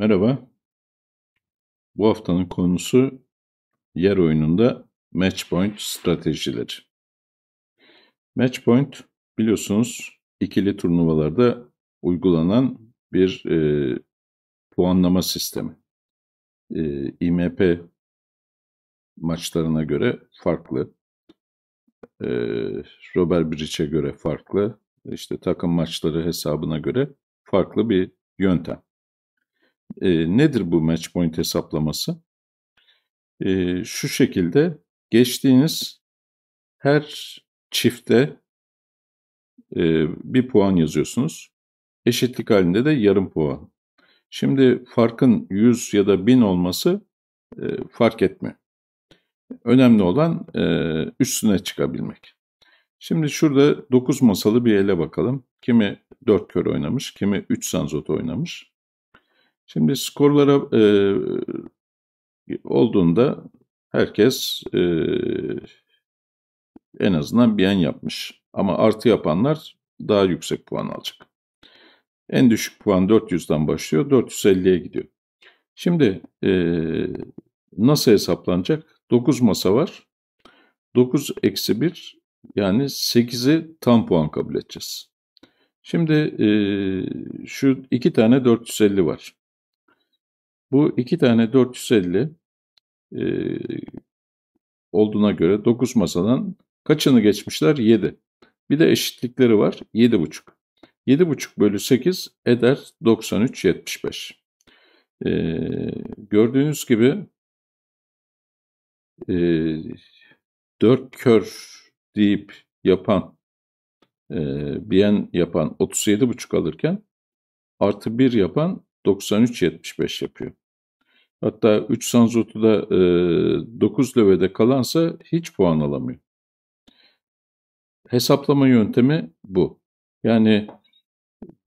Merhaba. Bu haftanın konusu yer oyununda match point stratejileri. Match point biliyorsunuz ikili turnuvalarda uygulanan bir e, puanlama sistemi. E, IMP maçlarına göre farklı. E, Robert Bridge'e göre farklı. İşte takım maçları hesabına göre farklı bir yöntem. E, nedir bu match point hesaplaması? E, şu şekilde geçtiğiniz her çifte e, bir puan yazıyorsunuz. Eşitlik halinde de yarım puan. Şimdi farkın 100 ya da 1000 olması e, fark etme. Önemli olan e, üstüne çıkabilmek. Şimdi şurada 9 masalı bir ele bakalım. Kimi 4 kör oynamış, kimi 3 sanzot oynamış. Şimdi skorlara e, olduğunda herkes e, en azından bir an yapmış. Ama artı yapanlar daha yüksek puan alacak. En düşük puan 400'den başlıyor, 450'ye gidiyor. Şimdi e, nasıl hesaplanacak? 9 masa var. 9 eksi 1 yani 8'i tam puan kabul edeceğiz. Şimdi e, şu iki tane 450 var. Bu iki tane 450 e, olduğuna göre 9 masadan kaçını geçmişler? 7. Bir de eşitlikleri var 7,5. 7,5 bölü 8 eder 93,75. E, gördüğünüz gibi e, 4 kör deyip yapan e, biyen yapan 37,5 alırken artı 1 yapan 93.75 yapıyor. Hatta 3 Sanzotu'da e, 9 leve'de kalansa hiç puan alamıyor. Hesaplama yöntemi bu. Yani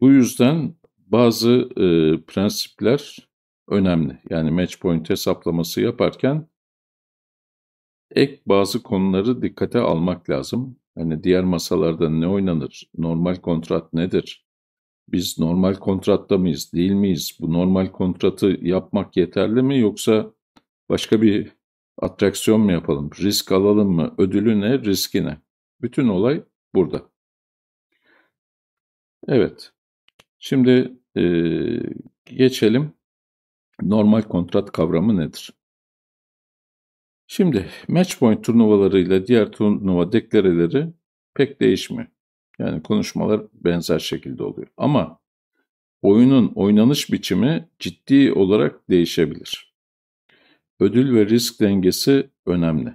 bu yüzden bazı e, prensipler önemli. Yani match point hesaplaması yaparken ek bazı konuları dikkate almak lazım. Hani diğer masalarda ne oynanır, normal kontrat nedir, biz normal kontratta mıyız, değil miyiz? Bu normal kontratı yapmak yeterli mi yoksa başka bir atraksiyon mu yapalım? Risk alalım mı? Ödülü ne, riski ne? Bütün olay burada. Evet. Şimdi e, geçelim. Normal kontrat kavramı nedir? Şimdi match point turnuvalarıyla diğer turnuva deklareleri pek değişmiyor. Yani konuşmalar benzer şekilde oluyor. Ama oyunun oynanış biçimi ciddi olarak değişebilir. Ödül ve risk dengesi önemli.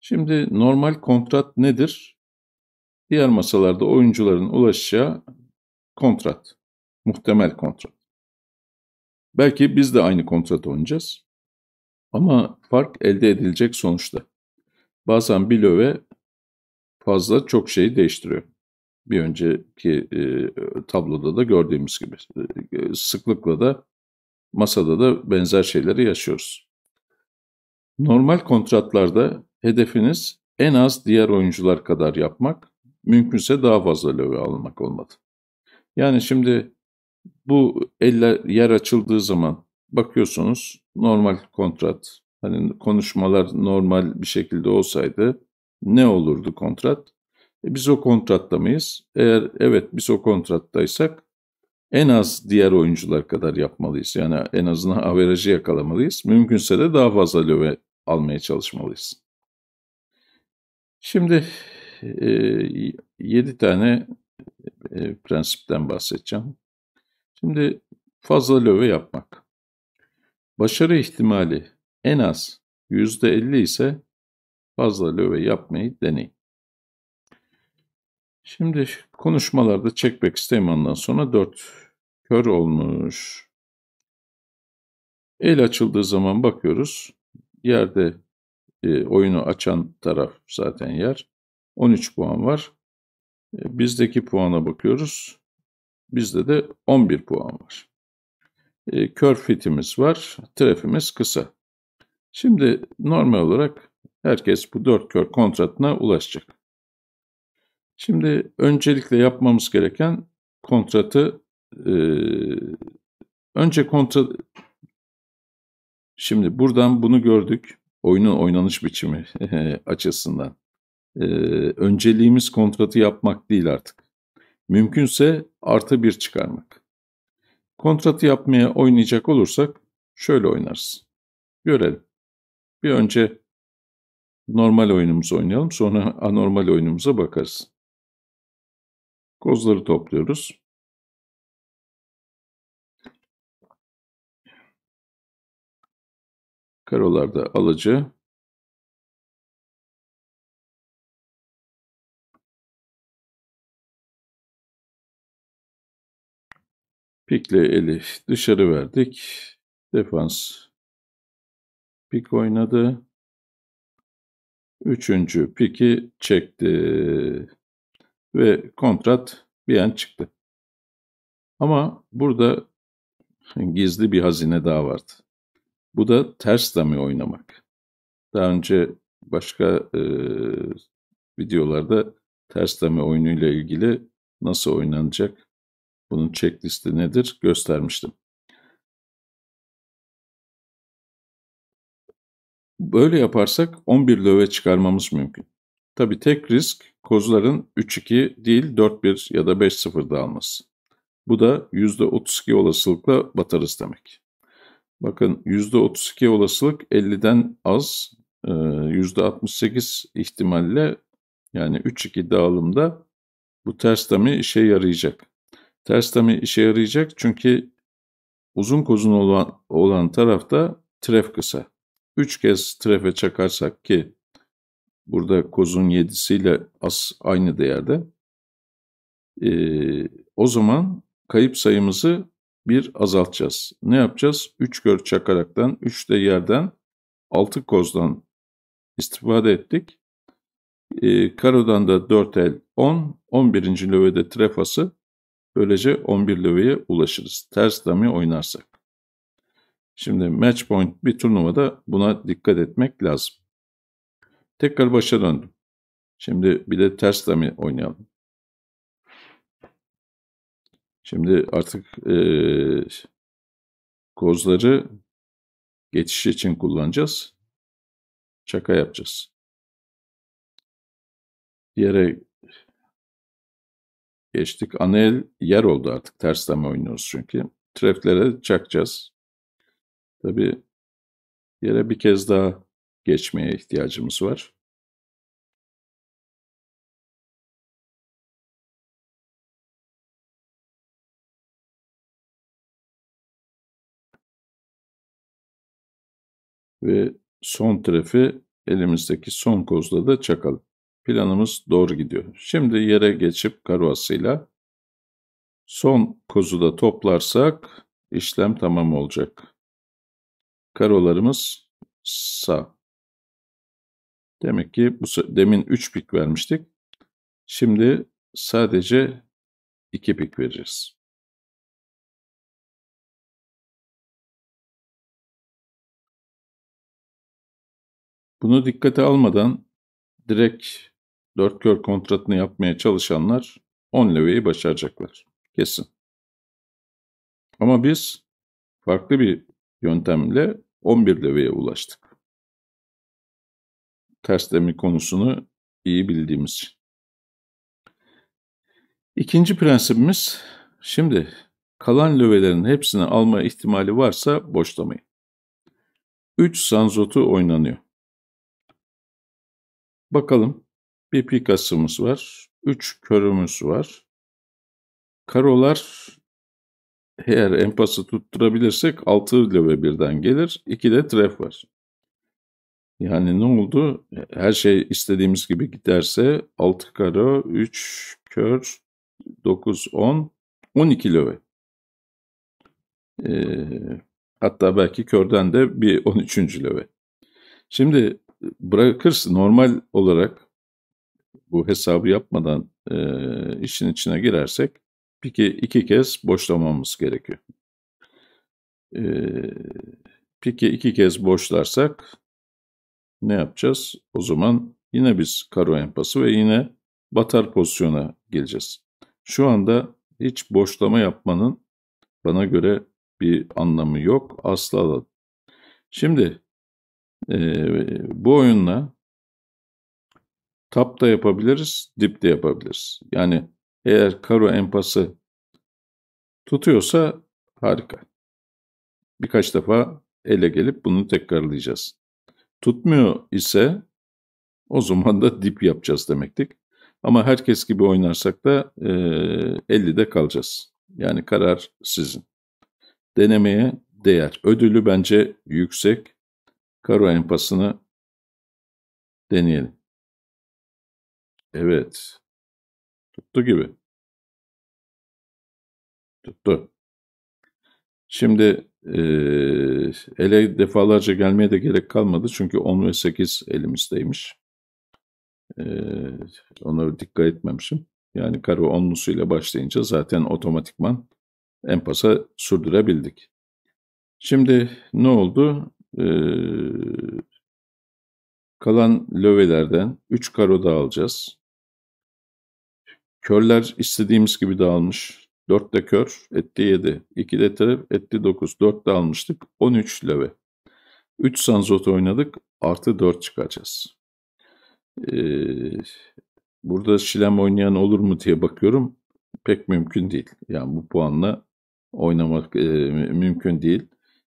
Şimdi normal kontrat nedir? Diğer masalarda oyuncuların ulaşacağı kontrat, muhtemel kontrat. Belki biz de aynı kontrat oynayacağız. Ama fark elde edilecek sonuçta. Bazen bir löve fazla çok şeyi değiştiriyor. Bir önceki e, tabloda da gördüğümüz gibi e, e, sıklıkla da masada da benzer şeyleri yaşıyoruz. Normal kontratlarda hedefiniz en az diğer oyuncular kadar yapmak, mümkünse daha fazla löve almak olmadı. Yani şimdi bu eller yer açıldığı zaman bakıyorsunuz normal kontrat hani konuşmalar normal bir şekilde olsaydı ne olurdu kontrat? E biz o kontratta mıyız? Eğer evet biz o kontrattaysak en az diğer oyuncular kadar yapmalıyız. Yani en azından averajı yakalamalıyız. Mümkünse de daha fazla löve almaya çalışmalıyız. Şimdi e, tane e, prensipten bahsedeceğim. Şimdi fazla löve yapmak. Başarı ihtimali en az %50 ise Fazla löve yapmayı deneyin. Şimdi konuşmalarda çekmek Steyman'dan sonra dört kör olmuş. El açıldığı zaman bakıyoruz. Yerde e, oyunu açan taraf zaten yer. 13 puan var. E, bizdeki puana bakıyoruz. Bizde de 11 puan var. E, kör fitimiz var. Trefimiz kısa. Şimdi normal olarak Herkes bu dört kör kontratına ulaşacak. Şimdi öncelikle yapmamız gereken kontratı e, önce kontrat şimdi buradan bunu gördük oyunun oynanış biçimi açısından. E, önceliğimiz kontratı yapmak değil artık. Mümkünse artı bir çıkarmak. Kontratı yapmaya oynayacak olursak şöyle oynarız. Görelim. Bir önce Normal oyunumuzu oynayalım. Sonra anormal oyunumuza bakarız. Kozları topluyoruz. Karolarda alıcı. Pikle eli dışarı verdik. Defans pik oynadı. Üçüncü piki çekti. Ve kontrat bir an çıktı. Ama burada gizli bir hazine daha vardı. Bu da ters dami oynamak. Daha önce başka e, videolarda ters dami oyunuyla ilgili nasıl oynanacak, bunun checklist'i nedir göstermiştim. Böyle yaparsak 11 löve çıkarmamız mümkün. Tabi tek risk kozların 3-2 değil 4-1 ya da 5-0 dağılması. Bu da %32 olasılıkla batarız demek. Bakın %32 olasılık 50'den az, %68 ihtimalle yani 3-2 dağılımda bu ters tami işe yarayacak. Ters tami işe yarayacak çünkü uzun kozun olan, olan tarafta tref kısa üç kez trefe çakarsak ki burada kozun yedisiyle as aynı değerde e, o zaman kayıp sayımızı bir azaltacağız. Ne yapacağız? Üç gör çakaraktan, üç de yerden, altı kozdan istifade ettik. E, karodan da 4 el 10, 11. lövede trefası. Böylece 11 löveye ulaşırız. Ters dami oynarsak. Şimdi match point bir turnuvada buna dikkat etmek lazım. Tekrar başa döndüm. Şimdi bir de ters dami oynayalım. Şimdi artık e, kozları geçiş için kullanacağız. Çaka yapacağız. Yere geçtik. Anel yer oldu artık. Ters dami oynuyoruz çünkü. Treflere çakacağız. Tabi yere bir kez daha geçmeye ihtiyacımız var. Ve son trefi elimizdeki son kozla da çakalım. Planımız doğru gidiyor. Şimdi yere geçip karvasıyla son kozu da toplarsak işlem tamam olacak. Karolarımız sağ. Demek ki bu demin 3 pik vermiştik. Şimdi sadece 2 pik vereceğiz. Bunu dikkate almadan direkt dört kör kontratını yapmaya çalışanlar 10 leveyi başaracaklar. Kesin. Ama biz farklı bir yöntemle 11 leveye ulaştık. Ters demir konusunu iyi bildiğimiz İkinci prensibimiz şimdi kalan lövelerin hepsini alma ihtimali varsa boşlamayın. 3 sanzotu oynanıyor. Bakalım bir pikasımız var. 3 körümüz var. Karolar eğer empası tutturabilirsek 6 ile birden gelir. 2 de tref var. Yani ne oldu? Her şey istediğimiz gibi giderse 6 karo, 3 kör, 9, 10, 12 löve. Ee, hatta belki körden de bir 13. löve. Şimdi bırakırsın normal olarak bu hesabı yapmadan e, işin içine girersek piki iki kez boşlamamız gerekiyor. E, ee, piki iki kez boşlarsak ne yapacağız? O zaman yine biz karo empası ve yine batar pozisyona geleceğiz. Şu anda hiç boşlama yapmanın bana göre bir anlamı yok. Asla da. Şimdi e, bu oyunla tap da yapabiliriz, dip de yapabiliriz. Yani eğer karo empası tutuyorsa harika. Birkaç defa ele gelip bunu tekrarlayacağız. Tutmuyor ise o zaman da dip yapacağız demektik. Ama herkes gibi oynarsak da e, 50'de kalacağız. Yani karar sizin. Denemeye değer. Ödülü bence yüksek. Karo empasını deneyelim. Evet. Tuttu gibi. Tuttu. Şimdi e, ele defalarca gelmeye de gerek kalmadı. Çünkü 10 ve 8 elimizdeymiş. E, ona dikkat etmemişim. Yani karo 10'lusuyla başlayınca zaten otomatikman en sürdürebildik. Şimdi ne oldu? Ee, kalan lövelerden 3 karo daha alacağız. Körler istediğimiz gibi dağılmış. 4 de kör, etti 7. 2 de trep, etti 9. 4 de almıştık. 13 leve. 3 sanzot oynadık. Artı 4 çıkacağız. Ee, burada şilem oynayan olur mu diye bakıyorum. Pek mümkün değil. Yani bu puanla oynamak e, mümkün değil.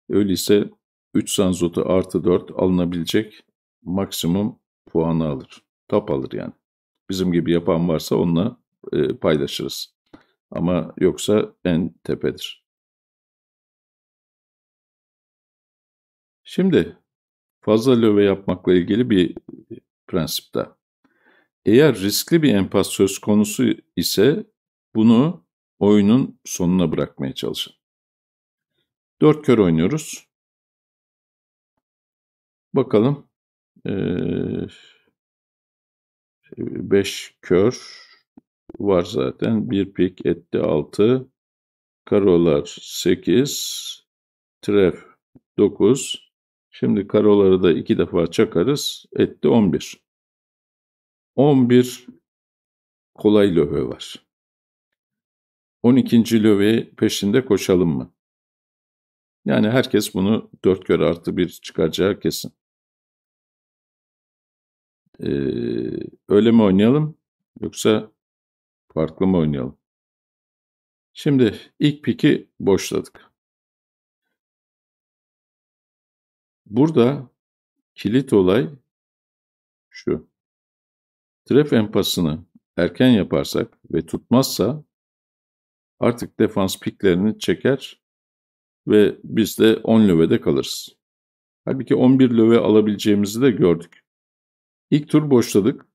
Öyleyse 3 sanzotu artı 4 alınabilecek maksimum puanı alır. Tap alır yani. Bizim gibi yapan varsa onunla e, paylaşırız. Ama yoksa en tepedir. Şimdi fazla löve yapmakla ilgili bir prensip de. Eğer riskli bir empas söz konusu ise bunu oyunun sonuna bırakmaya çalışın. Dört kör oynuyoruz. Bakalım. Ee, beş kör var zaten. bir pik etti 6. Karolar 8. Tref 9. Şimdi karoları da iki defa çakarız. Etti 11. 11 kolay löve var. 12. löve peşinde koşalım mı? Yani herkes bunu 4 kere artı 1 çıkaracağı kesin. Ee, öyle mi oynayalım? Yoksa Farklı mı oynayalım? Şimdi ilk piki boşladık. Burada kilit olay şu. Tref empasını erken yaparsak ve tutmazsa artık defans piklerini çeker ve biz de 10 lövede kalırız. Halbuki 11 löve alabileceğimizi de gördük. İlk tur boşladık.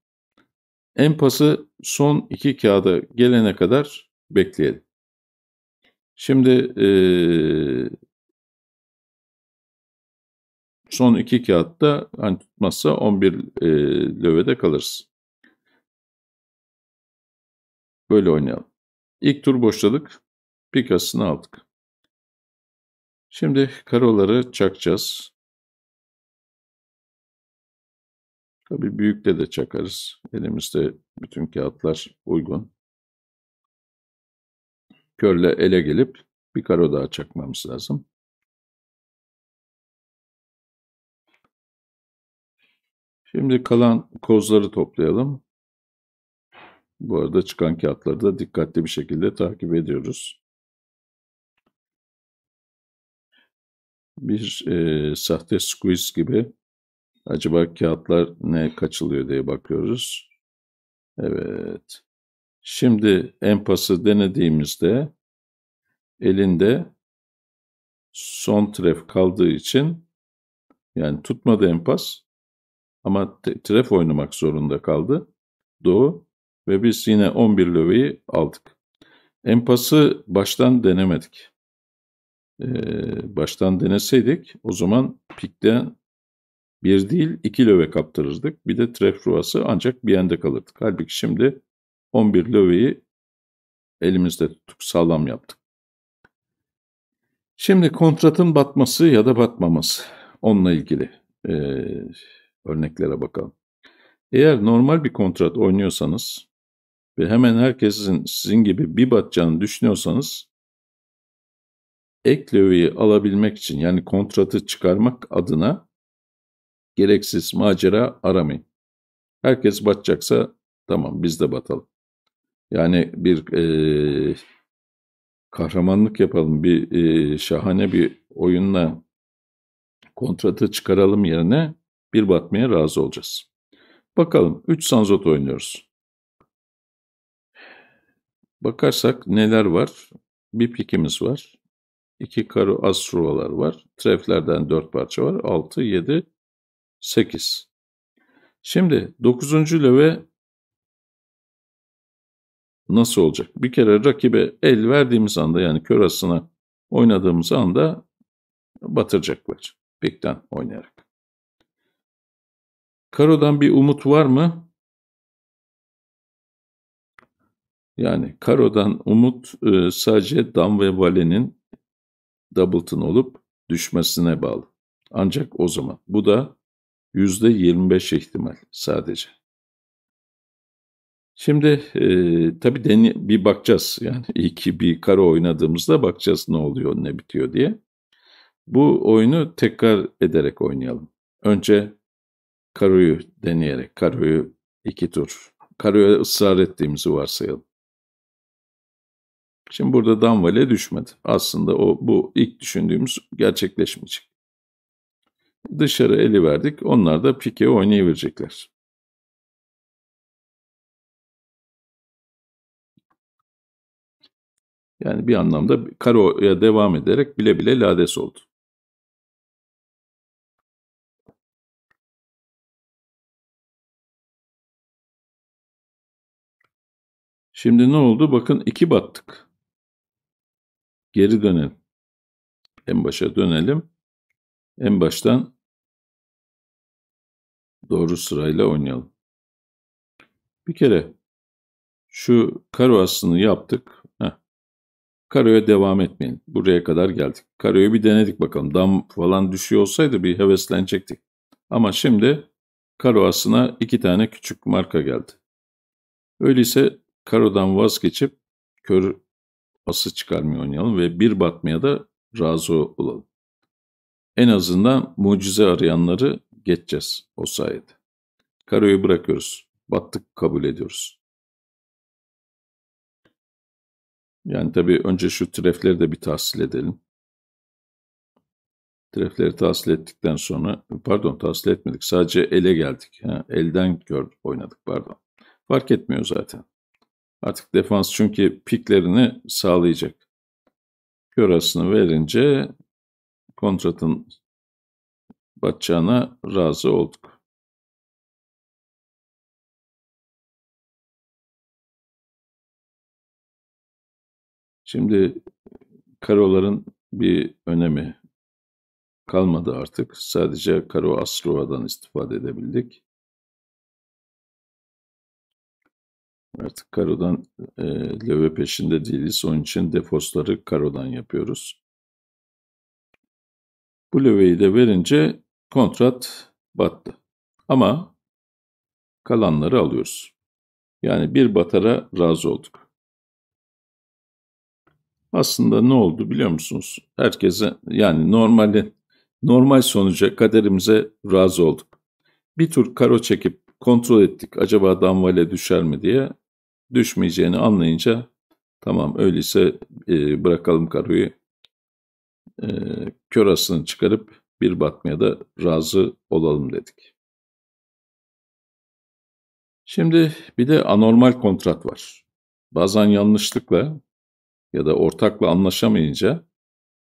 Empası son iki kağıda gelene kadar bekleyelim. Şimdi e, son iki kağıtta hani tutmazsa 11 e, lövede kalırız. Böyle oynayalım. İlk tur boşladık. Pikasını aldık. Şimdi karoları çakacağız. Tabii büyükle de çakarız. Elimizde bütün kağıtlar uygun. Körle ele gelip bir karo daha çakmamız lazım. Şimdi kalan kozları toplayalım. Bu arada çıkan kağıtları da dikkatli bir şekilde takip ediyoruz. Bir e, sahte squeeze gibi Acaba kağıtlar ne kaçılıyor diye bakıyoruz. Evet. Şimdi empası denediğimizde elinde son tref kaldığı için yani tutmadı empas ama tref oynamak zorunda kaldı Doğu ve biz yine 11 löveyi aldık. Empası baştan denemedik. Ee, baştan deneseydik o zaman pikten bir değil iki löve kaptırırdık. Bir de Trefruas'ı ancak bir yende kalırdık. Halbuki şimdi 11 löveyi elimizde tutup sağlam yaptık. Şimdi kontratın batması ya da batmaması onunla ilgili e, örneklere bakalım. Eğer normal bir kontrat oynuyorsanız ve hemen herkesin sizin gibi bir batacağını düşünüyorsanız ek löveyi alabilmek için yani kontratı çıkarmak adına Gereksiz macera aramayın. Herkes batacaksa tamam biz de batalım. Yani bir e, kahramanlık yapalım, bir e, şahane bir oyunla kontratı çıkaralım yerine bir batmaya razı olacağız. Bakalım 3 sanzot oynuyoruz. Bakarsak neler var? Bir pikimiz var. 2 karo astrovalar var. Treflerden 4 parça var. 6, 7, 8. Şimdi 9. löve nasıl olacak? Bir kere rakibe el verdiğimiz anda yani kör asına oynadığımız anda batıracaklar. Pikten oynayarak. Karodan bir umut var mı? Yani karodan umut e, sadece dam ve valenin doubleton olup düşmesine bağlı. Ancak o zaman. Bu da Yüzde 25 ihtimal sadece. Şimdi e, tabii deni, bir bakacağız yani iyi ki bir karo oynadığımızda bakacağız ne oluyor ne bitiyor diye. Bu oyunu tekrar ederek oynayalım. Önce karoyu deneyerek karoyu iki tur. Karoya ısrar ettiğimizi varsayalım. Şimdi burada damvale düşmedi. Aslında o bu ilk düşündüğümüz gerçekleşmeyecek. Dışarı eli verdik. Onlar da pike oynayabilecekler. Yani bir anlamda karoya devam ederek bile bile lades oldu. Şimdi ne oldu? Bakın iki battık. Geri dönelim. En başa dönelim. En baştan doğru sırayla oynayalım. Bir kere şu karo aslını yaptık. Heh. Karoya devam etmeyin. Buraya kadar geldik. Karoyu bir denedik bakalım. Dam falan düşüyor olsaydı bir heveslenecektik. Ama şimdi karo aslına iki tane küçük marka geldi. Öyleyse karodan vazgeçip kör ası çıkarmaya oynayalım ve bir batmaya da razı olalım. En azından mucize arayanları geçeceğiz o sayede. Karoyu bırakıyoruz. Battık kabul ediyoruz. Yani tabii önce şu trefleri de bir tahsil edelim. Trefleri tahsil ettikten sonra, pardon tahsil etmedik, sadece ele geldik. Ha, elden gördük, oynadık pardon. Fark etmiyor zaten. Artık defans çünkü piklerini sağlayacak. Körasını verince kontratın batacağına razı olduk. Şimdi karoların bir önemi kalmadı artık. Sadece karo asrova'dan istifade edebildik. Artık karodan e, löve peşinde değiliz. Onun için defosları karodan yapıyoruz. Bu löveyi de verince Kontrat battı. Ama kalanları alıyoruz. Yani bir batara razı olduk. Aslında ne oldu biliyor musunuz? Herkese yani normali normal sonuca kaderimize razı olduk. Bir tur karo çekip kontrol ettik acaba damvale düşer mi diye düşmeyeceğini anlayınca tamam öyleyse e, bırakalım karoyu e, körasını çıkarıp bir bakmaya da razı olalım dedik. Şimdi bir de anormal kontrat var. Bazen yanlışlıkla ya da ortakla anlaşamayınca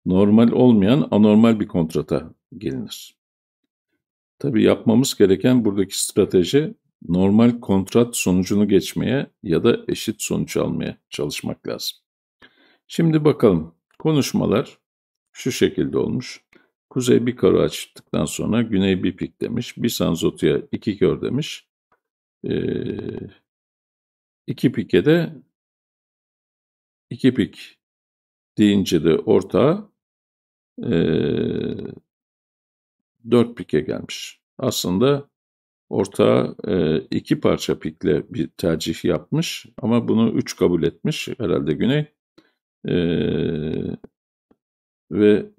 normal olmayan anormal bir kontrata gelinir. Tabii yapmamız gereken buradaki strateji normal kontrat sonucunu geçmeye ya da eşit sonuç almaya çalışmak lazım. Şimdi bakalım konuşmalar şu şekilde olmuş. Kuzey bir karo açtıktan sonra güney bir pik demiş. Bir sanzotuya iki kör demiş. Ee, iki pike de iki pik deyince de orta e, dört pike gelmiş. Aslında orta e, iki parça pikle bir tercih yapmış ama bunu üç kabul etmiş herhalde Güney. E, ve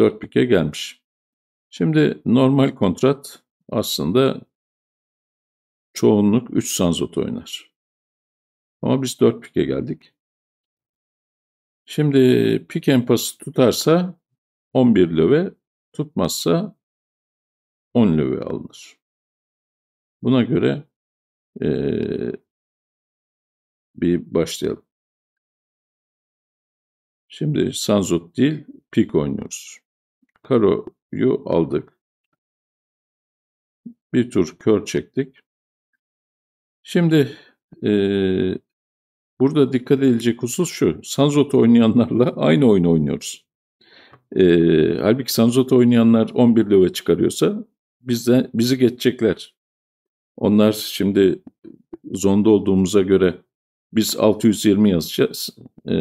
4 pike gelmiş. Şimdi normal kontrat aslında çoğunluk 3 sanzot oynar. Ama biz 4 pike geldik. Şimdi pik pası tutarsa 11 löve, tutmazsa 10 löve alınır. Buna göre ee, bir başlayalım. Şimdi Sanzot değil, pik oynuyoruz karoyu aldık. Bir tur kör çektik. Şimdi e, burada dikkat edilecek husus şu. Sanzot oynayanlarla aynı oyunu oynuyoruz. E, halbuki Sanzot oynayanlar 11 löve çıkarıyorsa bizden, bizi geçecekler. Onlar şimdi zonda olduğumuza göre biz 620 yazacağız. Ee,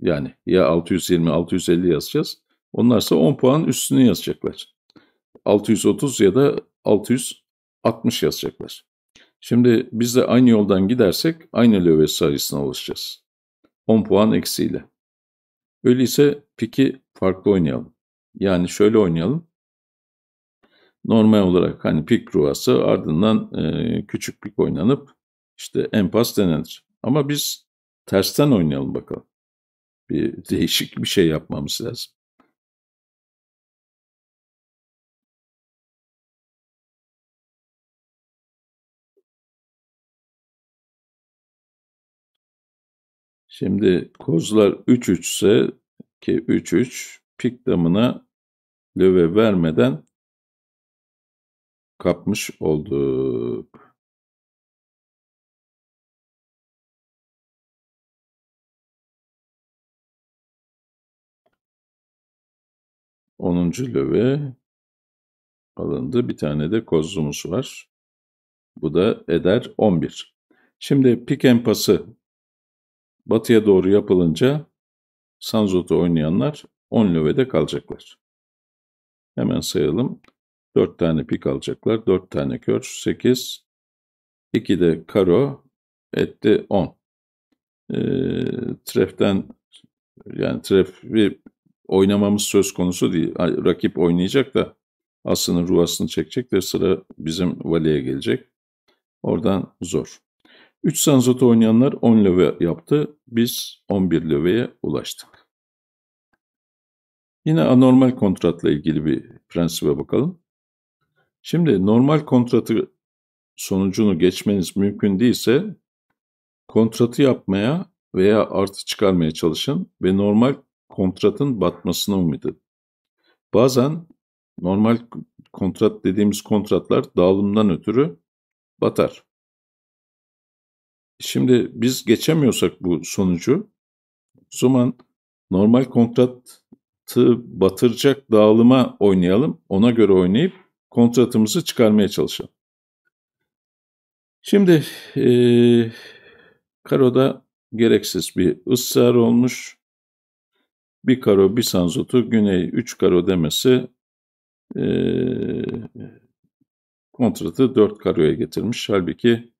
yani ya 620 650 yazacağız Onlarsa 10 puan üstüne yazacaklar. 630 ya da 660 yazacaklar. Şimdi biz de aynı yoldan gidersek aynı Lewis sayısına ulaşacağız. 10 puan eksiyle. Öyleyse piki farklı oynayalım. Yani şöyle oynayalım. Normal olarak hani pik provası ardından e, küçük pik oynanıp işte empas denenir. Ama biz tersten oynayalım bakalım. Bir değişik bir şey yapmamız lazım. Şimdi kozlar 3-3 ise ki 3-3 pik damına löve vermeden kapmış olduk. Onuncu löve alındı. Bir tane de kozumuz var. Bu da eder 11. Şimdi pik en pası batıya doğru yapılınca Sanzot'u oynayanlar 10 lövede kalacaklar. Hemen sayalım. 4 tane pik alacaklar. 4 tane kör. 8. 2 de karo. Etti 10. E, treften yani trefi oynamamız söz konusu değil. Rakip oynayacak da aslında ruhasını çekecek de sıra bizim valiye gelecek. Oradan zor. 3 sanzota oynayanlar 10 löve yaptı. Biz 11 löveye ulaştık. Yine anormal kontratla ilgili bir prensibe bakalım. Şimdi normal kontratı sonucunu geçmeniz mümkün değilse kontratı yapmaya veya artı çıkarmaya çalışın ve normal kontratın batmasına umut edin. Bazen normal kontrat dediğimiz kontratlar dağılımdan ötürü batar. Şimdi biz geçemiyorsak bu sonucu o zaman normal kontratı batıracak dağılıma oynayalım. Ona göre oynayıp kontratımızı çıkarmaya çalışalım. Şimdi e, karoda gereksiz bir ısrar olmuş. Bir karo bir sanzotu güney üç karo demesi e, kontratı dört karoya getirmiş. Halbuki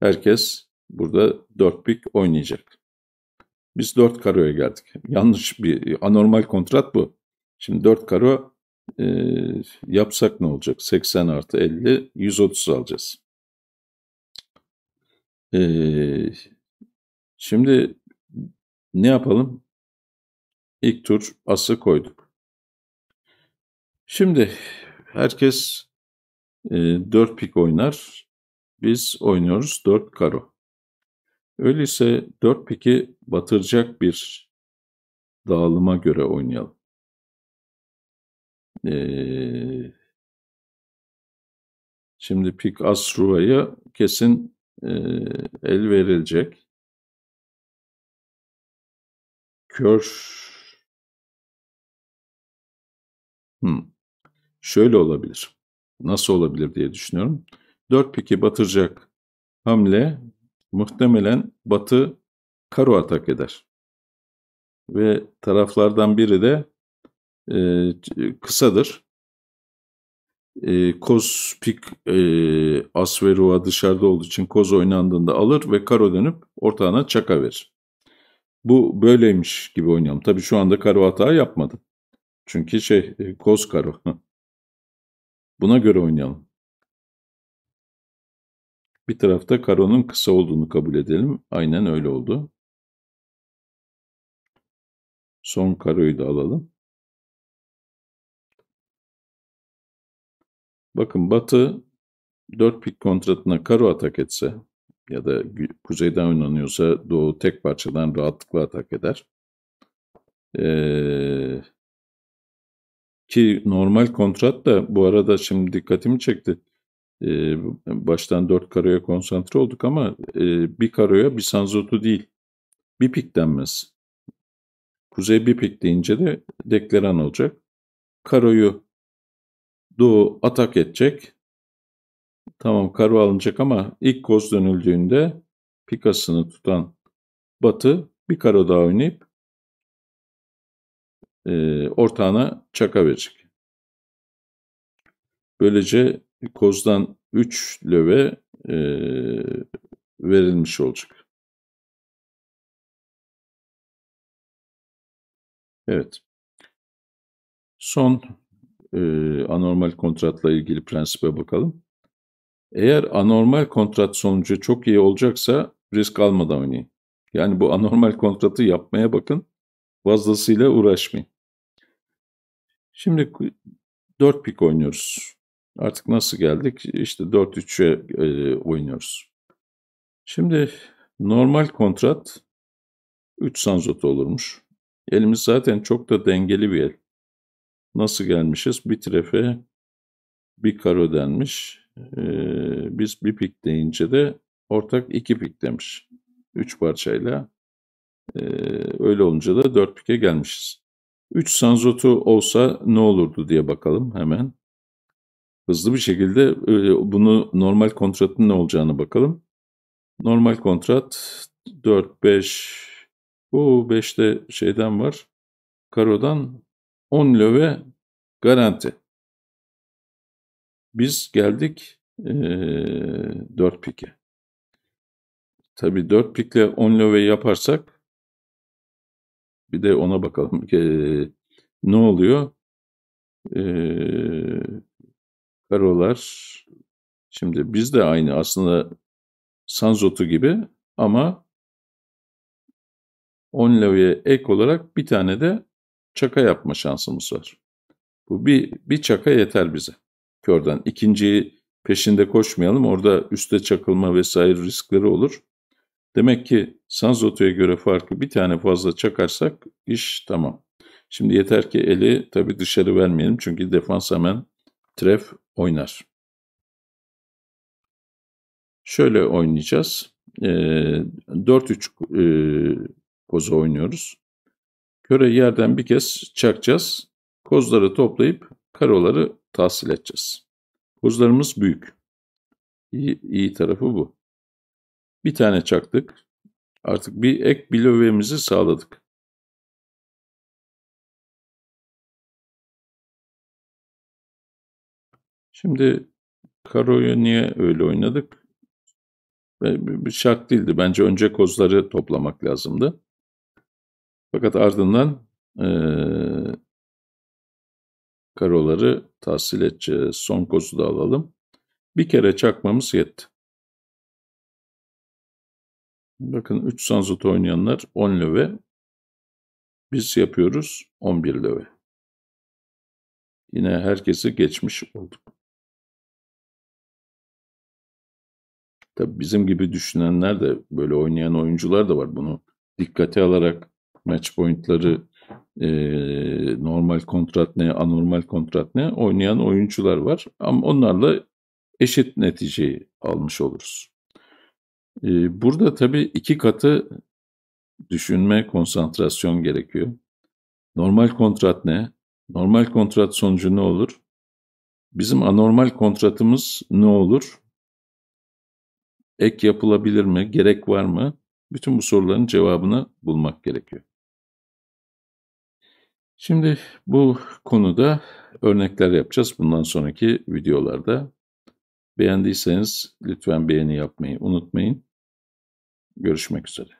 herkes Burada dört pik oynayacak. Biz dört karoya geldik. Yanlış bir anormal kontrat bu. Şimdi dört karo e, yapsak ne olacak? 80 artı 50, 130 alacağız. E, şimdi ne yapalım? İlk tur ası koyduk. Şimdi herkes e, 4 pik oynar. Biz oynuyoruz 4 karo. Öyleyse 4 piki batıracak bir dağılıma göre oynayalım. Ee, şimdi pik as ruvaya kesin e, el verilecek. Kör hmm. şöyle olabilir. Nasıl olabilir diye düşünüyorum. 4 piki batıracak hamle muhtemelen Batı Karo atak eder. Ve taraflardan biri de e, kısadır. E, koz pik e, Asverua dışarıda olduğu için koz oynandığında alır ve karo dönüp ortağına çaka verir. Bu böyleymiş gibi oynayalım. Tabii şu anda karo hata yapmadım. Çünkü şey e, koz karo. Buna göre oynayalım. Bir tarafta karonun kısa olduğunu kabul edelim. Aynen öyle oldu. Son karoyu da alalım. Bakın Batı 4 pik kontratına karo atak etse ya da kuzeyden oynanıyorsa Doğu tek parçadan rahatlıkla atak eder. Ee, ki normal kontrat da bu arada şimdi dikkatimi çekti e, baştan dört karoya konsantre olduk ama e, bir karoya bir sanzotu değil. Bir pik denmez. Kuzey bir pik deyince de deklaran olacak. Karoyu doğu atak edecek. Tamam karo alınacak ama ilk koz dönüldüğünde pikasını tutan batı bir karo daha oynayıp e, ortağına çaka verecek. Böylece kozdan 3 löve e, verilmiş olacak. Evet. Son e, anormal kontratla ilgili prensibe bakalım. Eğer anormal kontrat sonucu çok iyi olacaksa risk almadan oynayın. Yani bu anormal kontratı yapmaya bakın. Fazlasıyla uğraşmayın. Şimdi 4 pik oynuyoruz. Artık nasıl geldik? İşte 4-3'e e, oynuyoruz. Şimdi normal kontrat 3 sanzot olurmuş. Elimiz zaten çok da dengeli bir el. Nasıl gelmişiz? Bir trefe bir karo denmiş. Ee, biz bir pik deyince de ortak iki pik demiş. Üç parçayla. Ee, öyle olunca da dört pike gelmişiz. Üç sanzotu olsa ne olurdu diye bakalım hemen hızlı bir şekilde e, bunu normal kontratın ne olacağını bakalım. Normal kontrat 4, 5, bu 5'te şeyden var. Karo'dan 10 löve garanti. Biz geldik e, 4 pike. Tabii 4 pikle 10 löve yaparsak bir de ona bakalım. E, ne oluyor? E, Ferolar şimdi biz de aynı aslında Sanzot'u gibi ama Onlev'e ek olarak bir tane de çaka yapma şansımız var. Bu bir, bir çaka yeter bize. Körden. İkinciyi peşinde koşmayalım. Orada üste çakılma vesaire riskleri olur. Demek ki Sanzoto'ya göre farkı bir tane fazla çakarsak iş tamam. Şimdi yeter ki eli tabii dışarı vermeyelim. Çünkü defans hemen tref oynar. Şöyle oynayacağız. Ee, e, 4-3 e, kozu oynuyoruz. Köre yerden bir kez çakacağız. Kozları toplayıp karoları tahsil edeceğiz. Kozlarımız büyük. İyi, iyi tarafı bu. Bir tane çaktık. Artık bir ek bilövemizi sağladık. Şimdi Karo'yu niye öyle oynadık? Bir şart değildi. Bence önce kozları toplamak lazımdı. Fakat ardından e, karoları tahsil edeceğiz. Son kozu da alalım. Bir kere çakmamız yetti. Bakın 3 sanzut oynayanlar 10 löve. Biz yapıyoruz 11 löve. Yine herkesi geçmiş olduk. Tabii bizim gibi düşünenler de böyle oynayan oyuncular da var. Bunu dikkate alarak match pointları e, normal kontrat ne, anormal kontrat ne oynayan oyuncular var. Ama onlarla eşit neticeyi almış oluruz. E, burada tabii iki katı düşünme, konsantrasyon gerekiyor. Normal kontrat ne? Normal kontrat sonucu ne olur? Bizim anormal kontratımız ne olur? Ek yapılabilir mi? Gerek var mı? Bütün bu soruların cevabını bulmak gerekiyor. Şimdi bu konuda örnekler yapacağız bundan sonraki videolarda. Beğendiyseniz lütfen beğeni yapmayı unutmayın. Görüşmek üzere.